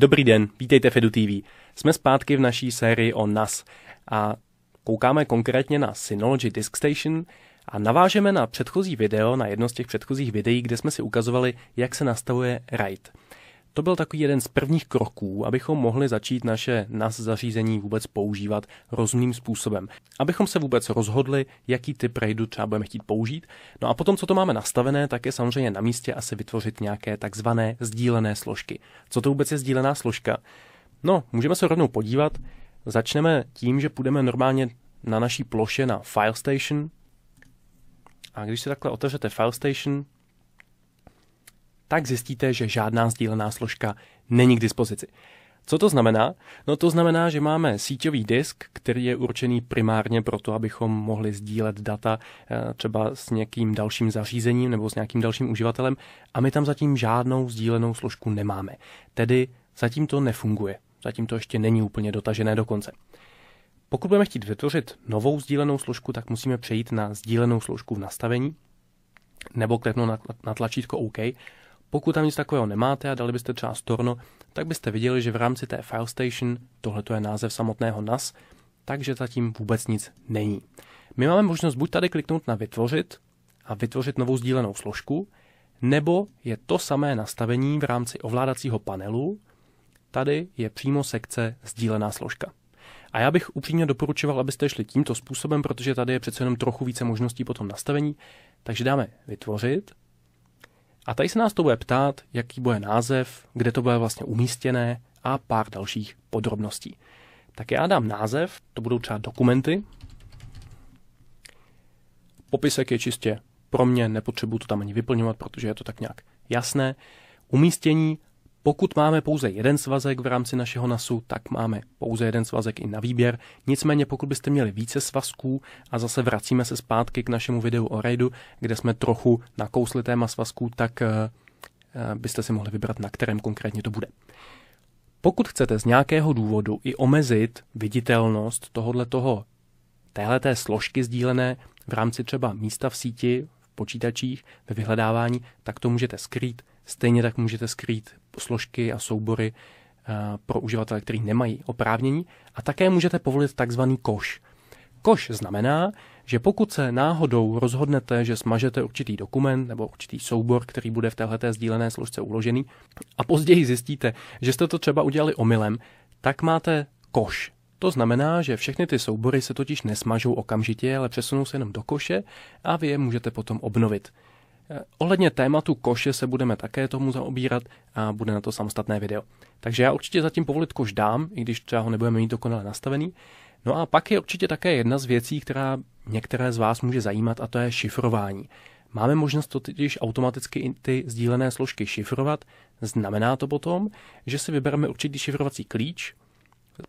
Dobrý den, vítejte v EduTV. Jsme zpátky v naší sérii o NAS a koukáme konkrétně na Synology Disk Station a navážeme na předchozí video, na jedno z těch předchozích videí, kde jsme si ukazovali, jak se nastavuje RAID. To byl takový jeden z prvních kroků, abychom mohli začít naše NAS zařízení vůbec používat rozumným způsobem. Abychom se vůbec rozhodli, jaký typ RAIDu třeba budeme chtít použít. No a potom, co to máme nastavené, tak je samozřejmě na místě asi vytvořit nějaké takzvané sdílené složky. Co to vůbec je sdílená složka? No, můžeme se rovnou podívat. Začneme tím, že půjdeme normálně na naší ploše na File Station. A když se takhle otevřete File Station, tak zjistíte, že žádná sdílená složka není k dispozici. Co to znamená? No to znamená, že máme síťový disk, který je určený primárně pro to, abychom mohli sdílet data eh, třeba s někým dalším zařízením nebo s nějakým dalším uživatelem a my tam zatím žádnou sdílenou složku nemáme. Tedy zatím to nefunguje. Zatím to ještě není úplně dotažené do konce. Pokud budeme chtít vytvořit novou sdílenou složku, tak musíme přejít na sdílenou složku v nastavení nebo kliknout na tlačítko OK pokud tam nic takového nemáte a dali byste třeba storno, tak byste viděli, že v rámci té file station, tohle je název samotného NAS, takže zatím vůbec nic není. My máme možnost buď tady kliknout na vytvořit a vytvořit novou sdílenou složku, nebo je to samé nastavení v rámci ovládacího panelu, tady je přímo sekce sdílená složka. A já bych upřímně doporučoval, abyste šli tímto způsobem, protože tady je přece jenom trochu více možností po tom nastavení. Takže dáme vytvořit a tady se nás to bude ptát, jaký bude název, kde to bude vlastně umístěné a pár dalších podrobností. Tak já dám název, to budou třeba dokumenty. Popisek je čistě pro mě, nepotřebuji to tam ani vyplňovat, protože je to tak nějak jasné. Umístění pokud máme pouze jeden svazek v rámci našeho NASu, tak máme pouze jeden svazek i na výběr. Nicméně pokud byste měli více svazků a zase vracíme se zpátky k našemu videu o RAIDu, kde jsme trochu nakousli téma svazků, tak eh, eh, byste si mohli vybrat, na kterém konkrétně to bude. Pokud chcete z nějakého důvodu i omezit viditelnost tohohle toho, téhleté složky sdílené v rámci třeba místa v síti, v počítačích, ve vyhledávání, tak to můžete skrýt Stejně tak můžete skrýt složky a soubory eh, pro uživatele, kteří nemají oprávnění. A také můžete povolit takzvaný koš. Koš znamená, že pokud se náhodou rozhodnete, že smažete určitý dokument nebo určitý soubor, který bude v téhleté sdílené složce uložený, a později zjistíte, že jste to třeba udělali omylem, tak máte koš. To znamená, že všechny ty soubory se totiž nesmažou okamžitě, ale přesunou se jenom do koše a vy je můžete potom obnovit. Eh, ohledně tématu koše se budeme také tomu zaobírat a bude na to samostatné video. Takže já určitě zatím povolit koš dám, i když třeba ho nebudeme mít dokonale nastavený. No a pak je určitě také jedna z věcí, která některé z vás může zajímat a to je šifrování. Máme možnost totiž automaticky i ty sdílené složky šifrovat. Znamená to potom, že si vybereme určitý šifrovací klíč,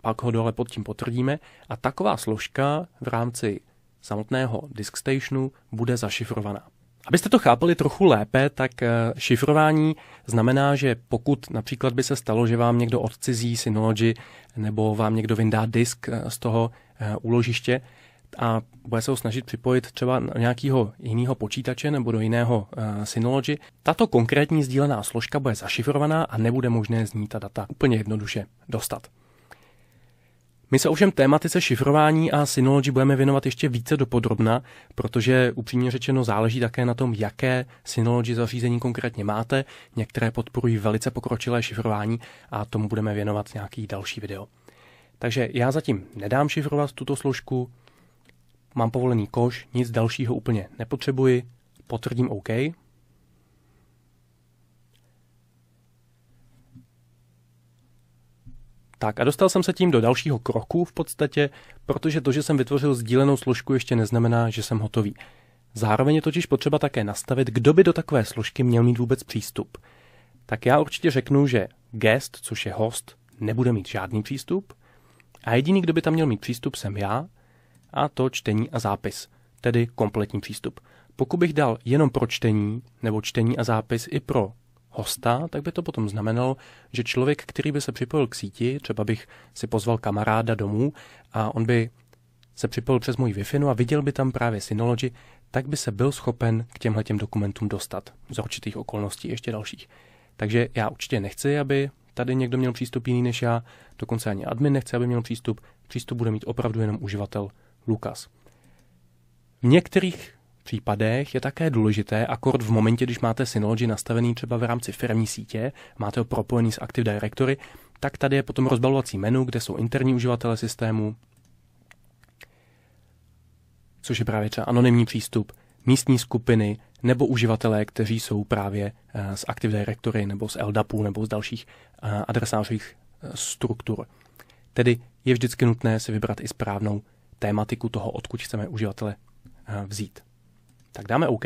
pak ho dole pod tím potvrdíme a taková složka v rámci samotného disk stationu bude zašifrovaná. Abyste to chápali trochu lépe, tak eh, šifrování znamená, že pokud například by se stalo, že vám někdo odcizí Synology nebo vám někdo vyndá disk eh, z toho eh, úložiště a bude se ho snažit připojit třeba na nějakého jiného počítače nebo do jiného Synology, tato konkrétní sdílená složka bude zašifrovaná a nebude možné z ní ta data úplně jednoduše dostat. My se ovšem tématice šifrování a Synology budeme věnovat ještě více dopodrobna, protože upřímně řečeno záleží také na tom, jaké Synology zařízení konkrétně máte. Některé podporují velice pokročilé šifrování a tomu budeme věnovat nějaký další video. Takže já zatím nedám šifrovat tuto složku, mám povolený koš, nic dalšího úplně nepotřebuji, potvrdím OK, Tak a dostal jsem se tím do dalšího kroku v podstatě, protože to, že jsem vytvořil sdílenou složku, ještě neznamená, že jsem hotový. Zároveň je totiž potřeba také nastavit, kdo by do takové složky měl mít vůbec přístup. Tak já určitě řeknu, že guest, což je host, nebude mít žádný přístup a jediný, kdo by tam měl mít přístup, jsem já a to čtení a zápis, tedy kompletní přístup. Pokud bych dal jenom pro čtení nebo čtení a zápis i pro hosta, tak by to potom znamenalo, že člověk, který by se připojil k síti, třeba bych si pozval kamaráda domů a on by se připojil přes můj wi no a viděl by tam právě Synology, tak by se byl schopen k těmhle těm dokumentům dostat z určitých okolností ještě dalších. Takže já určitě nechci, aby tady někdo měl přístup jiný než já, dokonce ani admin nechce, aby měl přístup, přístup bude mít opravdu jenom uživatel Lukas. V některých případech je také důležité akord v momentě, když máte Synology nastavený třeba v rámci firmní sítě, máte ho propojený s Active Directory, tak tady je potom rozbalovací menu, kde jsou interní uživatelé systému, což je právě třeba anonymní přístup, místní skupiny nebo uživatelé, kteří jsou právě eh, z Active Directory nebo z LDAPu nebo z dalších eh, adresářových eh, struktur. Tedy je vždycky nutné si vybrat i správnou tématiku toho, odkud chceme uživatele vzít. Tak dáme OK.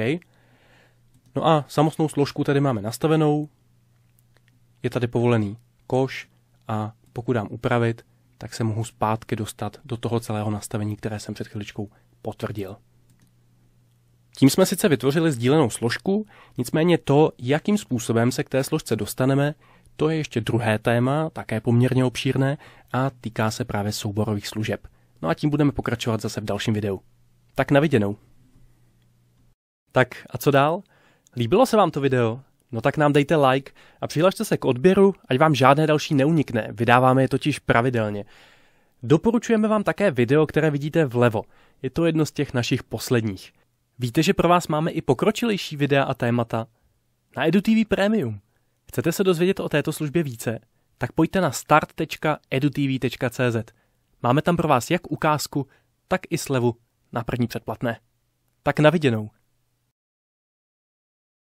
No a samostnou složku tady máme nastavenou. Je tady povolený koš a pokud dám upravit, tak se mohu zpátky dostat do toho celého nastavení, které jsem před chviličkou potvrdil. Tím jsme sice vytvořili sdílenou složku, nicméně to, jakým způsobem se k té složce dostaneme, to je ještě druhé téma, také poměrně obšírné a týká se právě souborových služeb. No a tím budeme pokračovat zase v dalším videu. Tak na viděnou. Tak a co dál? Líbilo se vám to video? No tak nám dejte like a přihlašte se k odběru, ať vám žádné další neunikne, vydáváme je totiž pravidelně. Doporučujeme vám také video, které vidíte vlevo. Je to jedno z těch našich posledních. Víte, že pro vás máme i pokročilejší videa a témata na EduTV Premium. Chcete se dozvědět o této službě více? Tak pojďte na start.edutv.cz. Máme tam pro vás jak ukázku, tak i slevu na první předplatné. Tak naviděnou.